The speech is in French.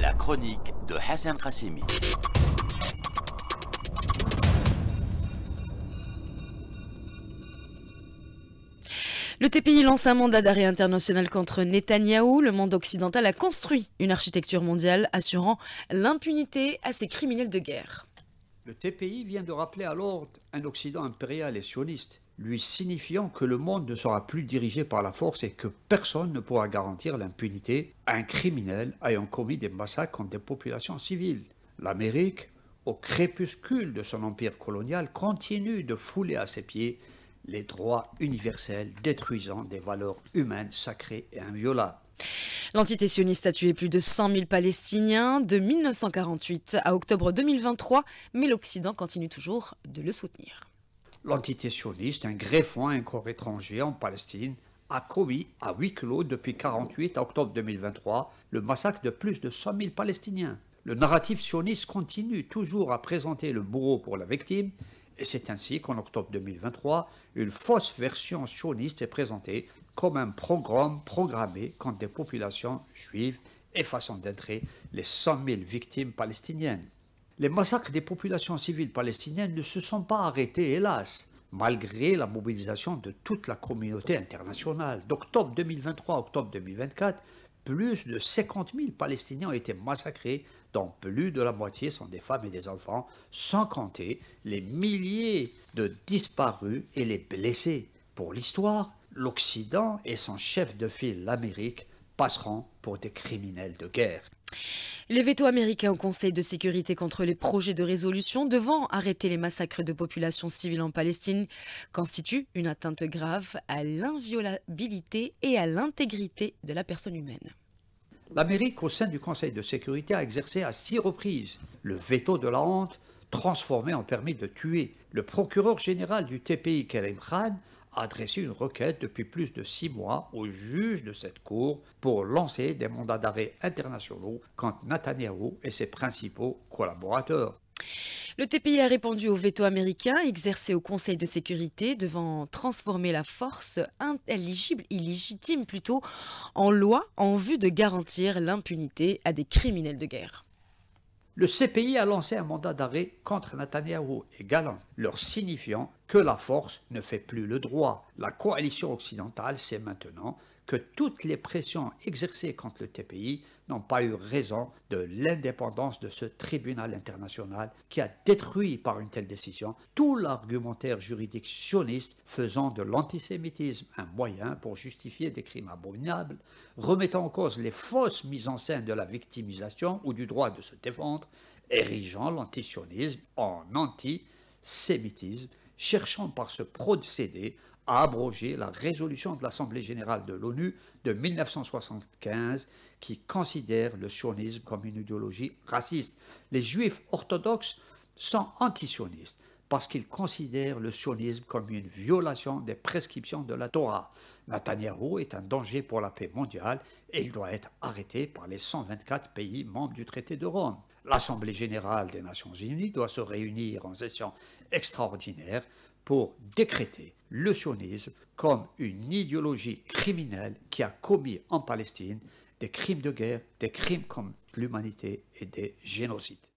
La chronique de Hassan Kassimi. Le TPI lance un mandat d'arrêt international contre Netanyahu. Le monde occidental a construit une architecture mondiale assurant l'impunité à ses criminels de guerre. Le TPI vient de rappeler à l'ordre un Occident impérial et sioniste lui signifiant que le monde ne sera plus dirigé par la force et que personne ne pourra garantir l'impunité à un criminel ayant commis des massacres contre des populations civiles. L'Amérique, au crépuscule de son empire colonial, continue de fouler à ses pieds les droits universels détruisant des valeurs humaines sacrées et inviolables. L'entité sioniste a tué plus de 100 000 Palestiniens de 1948 à octobre 2023, mais l'Occident continue toujours de le soutenir l'entité sioniste, un greffon, un corps étranger en Palestine, a commis à huis clos depuis 48 octobre 2023 le massacre de plus de 100 000 Palestiniens. Le narratif sioniste continue toujours à présenter le bourreau pour la victime, et c'est ainsi qu'en octobre 2023, une fausse version sioniste est présentée comme un programme programmé contre des populations juives effaçant d'entrer les 100 000 victimes palestiniennes les massacres des populations civiles palestiniennes ne se sont pas arrêtés, hélas, malgré la mobilisation de toute la communauté internationale. D'octobre 2023 à octobre 2024, plus de 50 000 Palestiniens ont été massacrés, dont plus de la moitié sont des femmes et des enfants, sans compter les milliers de disparus et les blessés. Pour l'histoire, l'Occident et son chef de file, l'Amérique, passeront pour des criminels de guerre. Les veto américains au Conseil de sécurité contre les projets de résolution devant arrêter les massacres de populations civiles en Palestine constituent une atteinte grave à l'inviolabilité et à l'intégrité de la personne humaine. L'Amérique, au sein du Conseil de sécurité, a exercé à six reprises le veto de la honte transformé en permis de tuer. Le procureur général du TPI Kerem Khan a adressé une requête depuis plus de six mois au juge de cette cour pour lancer des mandats d'arrêt internationaux contre Netanyahu et ses principaux collaborateurs. Le TPI a répondu au veto américain exercé au Conseil de sécurité devant transformer la force intelligible, illégitime plutôt, en loi en vue de garantir l'impunité à des criminels de guerre le CPI a lancé un mandat d'arrêt contre Netanyahu et Galant, leur signifiant que la force ne fait plus le droit. La coalition occidentale sait maintenant que toutes les pressions exercées contre le TPI n'ont pas eu raison de l'indépendance de ce tribunal international qui a détruit par une telle décision tout l'argumentaire juridictionniste faisant de l'antisémitisme un moyen pour justifier des crimes abominables, remettant en cause les fausses mises en scène de la victimisation ou du droit de se défendre, érigeant l'antisionisme en antisémitisme cherchant par ce procédé à abroger la résolution de l'Assemblée générale de l'ONU de 1975 qui considère le sionisme comme une idéologie raciste. Les juifs orthodoxes sont anti-sionistes parce qu'ils considèrent le sionisme comme une violation des prescriptions de la Torah. Netanyahu est un danger pour la paix mondiale et il doit être arrêté par les 124 pays membres du traité de Rome l'Assemblée générale des Nations unies doit se réunir en session extraordinaire pour décréter le sionisme comme une idéologie criminelle qui a commis en Palestine des crimes de guerre, des crimes contre l'humanité et des génocides.